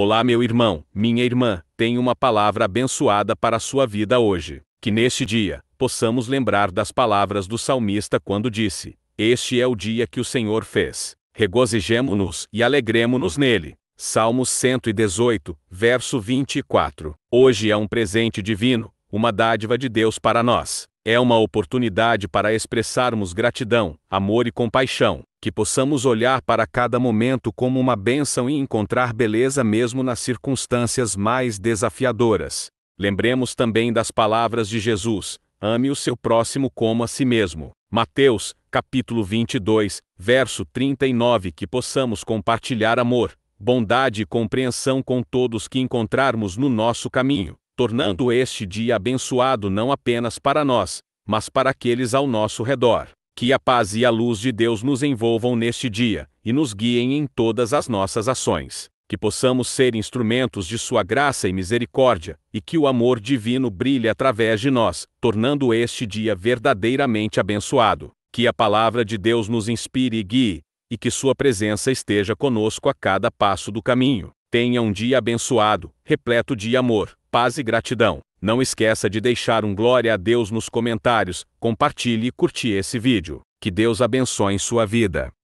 Olá, meu irmão, minha irmã, tenho uma palavra abençoada para a sua vida hoje. Que neste dia, possamos lembrar das palavras do salmista quando disse: Este é o dia que o Senhor fez. Regozijemo-nos e alegremo-nos nele. Salmos 118, verso 24. Hoje é um presente divino, uma dádiva de Deus para nós. É uma oportunidade para expressarmos gratidão, amor e compaixão que possamos olhar para cada momento como uma bênção e encontrar beleza mesmo nas circunstâncias mais desafiadoras. Lembremos também das palavras de Jesus: ame o seu próximo como a si mesmo. Mateus, capítulo 22, verso 39, que possamos compartilhar amor, bondade e compreensão com todos que encontrarmos no nosso caminho, tornando este dia abençoado não apenas para nós, mas para aqueles ao nosso redor. Que a paz e a luz de Deus nos envolvam neste dia e nos guiem em todas as nossas ações. Que possamos ser instrumentos de Sua graça e misericórdia, e que o amor divino brilhe através de nós, tornando este dia verdadeiramente abençoado. Que a palavra de Deus nos inspire e guie, e que Sua presença esteja conosco a cada passo do caminho. Tenha um dia abençoado, repleto de amor, paz e gratidão. Não esqueça de deixar um glória a Deus nos comentários, compartilhe e curtir esse vídeo. Que Deus abençoe sua vida.